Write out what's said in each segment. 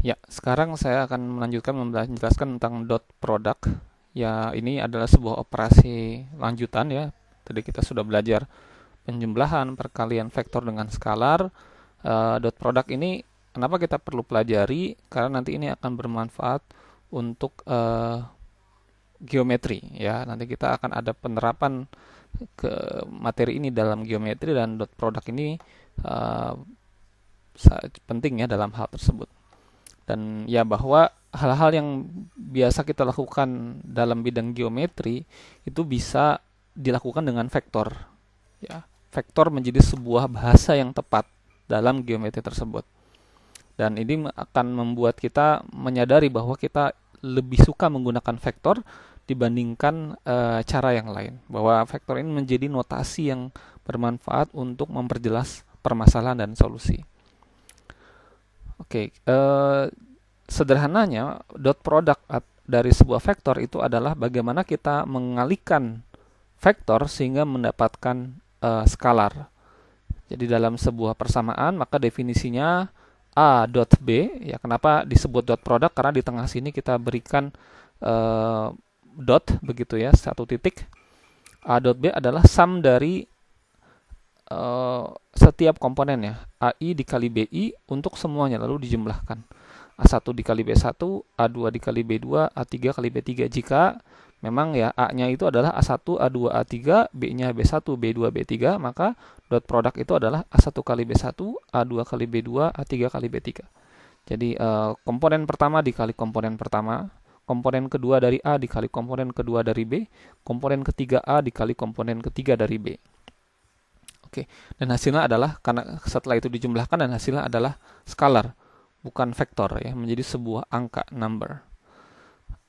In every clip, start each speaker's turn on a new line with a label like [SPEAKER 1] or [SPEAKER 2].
[SPEAKER 1] Ya, sekarang saya akan melanjutkan menjelaskan tentang dot product. Ya, ini adalah sebuah operasi lanjutan ya. Tadi kita sudah belajar penjumlahan, perkalian vektor dengan skalar. Uh, dot product ini kenapa kita perlu pelajari? Karena nanti ini akan bermanfaat untuk uh, geometri ya. Nanti kita akan ada penerapan ke materi ini dalam geometri dan dot product ini uh, penting ya dalam hal tersebut dan ya bahwa hal-hal yang biasa kita lakukan dalam bidang geometri itu bisa dilakukan dengan vektor ya vektor menjadi sebuah bahasa yang tepat dalam geometri tersebut dan ini akan membuat kita menyadari bahwa kita lebih suka menggunakan vektor dibandingkan e, cara yang lain bahwa vektor ini menjadi notasi yang bermanfaat untuk memperjelas permasalahan dan solusi. Oke, okay, uh, eh, sederhananya dot product dari sebuah vektor itu adalah bagaimana kita mengalihkan vektor sehingga mendapatkan uh, skalar. Jadi dalam sebuah persamaan maka definisinya a dot b ya kenapa disebut dot product karena di tengah sini kita berikan uh, dot begitu ya satu titik a dot b adalah sum dari Eh, setiap komponen ya AI dikali BI untuk semuanya lalu dijumlahkan A1 dikali B1 A2 dikali B2 A3 kali B3 jika memang ya A-nya itu adalah A1 A2 A3 B-nya B1 B2 B3 maka dot product itu adalah A1 kali B1 A2 kali B2 A3 kali B3 jadi uh, komponen pertama dikali komponen pertama komponen kedua dari A dikali komponen kedua dari B, komponen ketiga A dikali komponen ketiga dari B. Oke. Dan hasilnya adalah karena setelah itu dijumlahkan dan hasilnya adalah skalar, bukan vektor ya, menjadi sebuah angka number.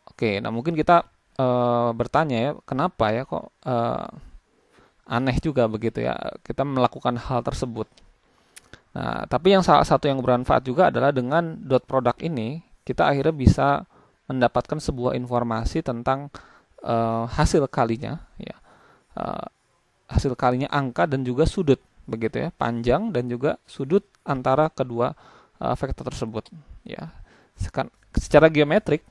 [SPEAKER 1] Oke, nah mungkin kita e, bertanya ya, kenapa ya kok e, aneh juga begitu ya kita melakukan hal tersebut. Nah, tapi yang salah satu yang bermanfaat juga adalah dengan dot product ini kita akhirnya bisa mendapatkan sebuah informasi tentang e, hasil kalinya ya hasil kalinya angka dan juga sudut begitu ya panjang dan juga sudut antara kedua uh, vektor tersebut ya Sekan, secara geometrik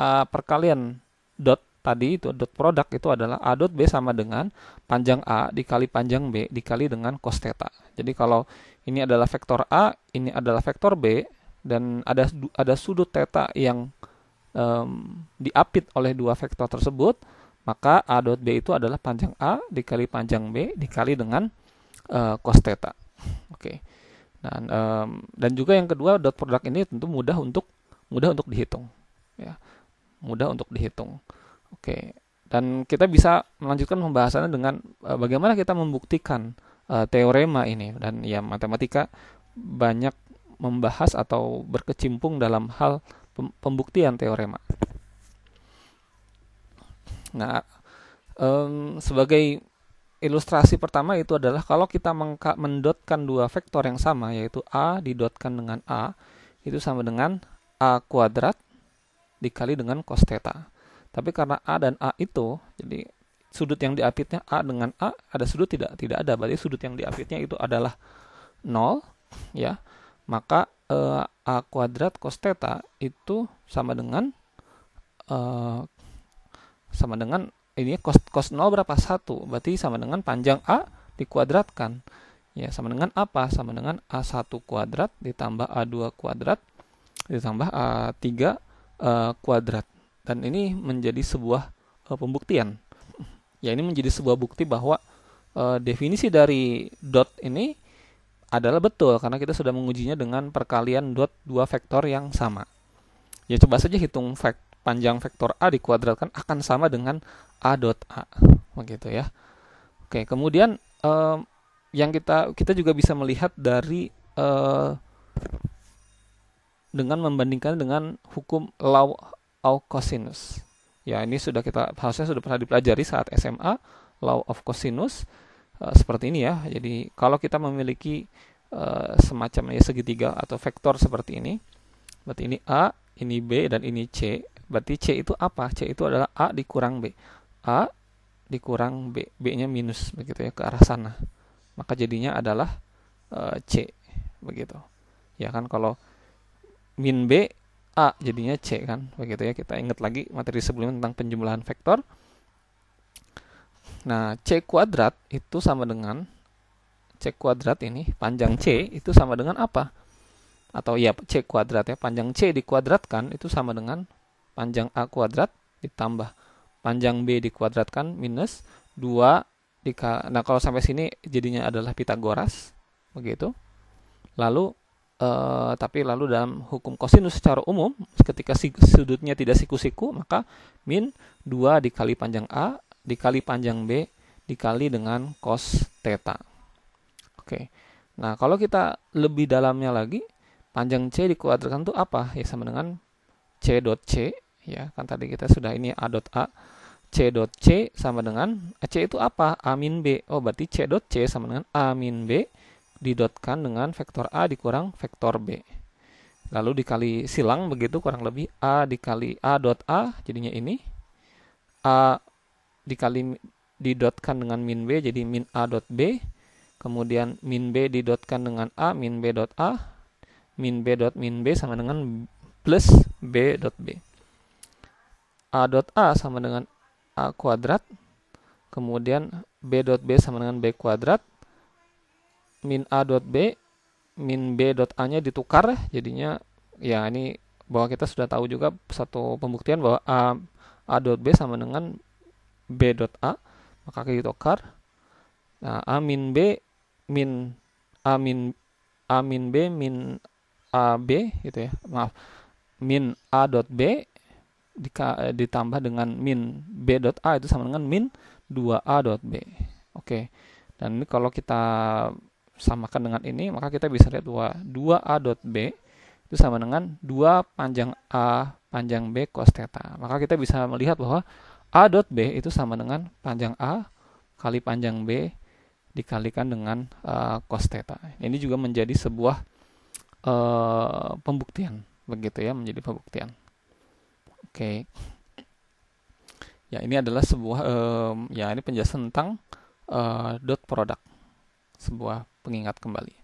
[SPEAKER 1] uh, perkalian dot tadi itu dot produk itu adalah a dot b sama dengan panjang a dikali panjang b dikali dengan cos theta jadi kalau ini adalah vektor a ini adalah vektor b dan ada ada sudut theta yang um, diapit oleh dua vektor tersebut maka A dot B itu adalah panjang A dikali panjang B dikali dengan uh, cos theta. Oke. Okay. Dan um, dan juga yang kedua dot product ini tentu mudah untuk mudah untuk dihitung. Ya. Mudah untuk dihitung. Oke. Okay. Dan kita bisa melanjutkan pembahasannya dengan uh, bagaimana kita membuktikan uh, teorema ini dan ya matematika banyak membahas atau berkecimpung dalam hal pembuktian teorema. Nah, um, sebagai ilustrasi pertama itu adalah kalau kita mendotkan dua vektor yang sama yaitu a didotkan dengan a itu sama dengan a kuadrat dikali dengan cos theta. Tapi karena a dan a itu jadi sudut yang diapitnya a dengan a ada sudut tidak tidak ada berarti sudut yang diapitnya itu adalah 0 ya. Maka eh, a kuadrat cos theta itu sama dengan eh, sama dengan ini cos cos 0 berapa? 1. Berarti sama dengan panjang A dikuadratkan. Ya, sama dengan apa? Sama dengan A1 kuadrat ditambah A2 kuadrat ditambah A3 uh, eh, kuadrat. Dan ini menjadi sebuah uh, pembuktian. Ya, ini menjadi sebuah bukti bahwa uh, definisi dari dot ini adalah betul karena kita sudah mengujinya dengan perkalian dot dua vektor yang sama. Ya coba saja hitung vektor panjang vektor A dikuadratkan akan sama dengan A dot A. Begitu ya. Oke, kemudian eh, yang kita kita juga bisa melihat dari eh, dengan membandingkan dengan hukum law of cosinus. Ya, ini sudah kita harusnya sudah pernah dipelajari saat SMA law of cosinus eh, seperti ini ya. Jadi kalau kita memiliki eh, semacam ya segitiga atau vektor seperti ini. Berarti ini A, ini B dan ini C. Berarti C itu apa? C itu adalah A dikurang B. A dikurang B. B-nya minus begitu ya ke arah sana. Maka jadinya adalah e, C begitu. Ya kan kalau min B A jadinya C kan begitu ya. Kita ingat lagi materi sebelumnya tentang penjumlahan vektor. Nah, C kuadrat itu sama dengan C kuadrat ini panjang C itu sama dengan apa? Atau ya C kuadrat ya, panjang C dikuadratkan itu sama dengan panjang A kuadrat ditambah panjang B dikuadratkan minus 2 dika nah kalau sampai sini jadinya adalah Pitagoras begitu lalu eh, tapi lalu dalam hukum kosinus secara umum ketika sudutnya tidak siku-siku maka min 2 dikali panjang A dikali panjang B dikali dengan cos theta oke nah kalau kita lebih dalamnya lagi panjang C dikuadratkan itu apa ya sama dengan c dot c ya kan tadi kita sudah ini a dot A. c dot c sama dengan eh, C itu apa? A min B. Oh berarti c dot c sama dengan A min B didotkan dengan vektor A dikurang vektor B. Lalu dikali silang begitu kurang lebih A dikali A dot A jadinya ini. A dikali didotkan dengan min B jadi min A dot B. Kemudian min B didotkan dengan A min B dot A. Min B dot min B sama dengan plus B dot B. A dot A sama dengan A kuadrat, kemudian B dot B sama dengan B kuadrat, min A dot B, min B dot A-nya ditukar, jadinya ya ini bahwa kita sudah tahu juga satu pembuktian bahwa A, A dot B sama dengan B dot A, maka kita tukar. Nah, A min B min A min A min B min A B gitu ya, maaf min a dot b eh, ditambah dengan min b dot a itu sama dengan min 2a dot b. Oke. Dan ini kalau kita samakan dengan ini maka kita bisa lihat bahwa 2a dot b itu sama dengan 2 panjang a panjang b cos theta. Maka kita bisa melihat bahwa a dot b itu sama dengan panjang a kali panjang b dikalikan dengan uh, cos theta. Ini juga menjadi sebuah uh, pembuktian begitu ya menjadi pembuktian. Oke. Okay. Ya, ini adalah sebuah um, ya ini penjelasan tentang uh, dot product. Sebuah pengingat kembali.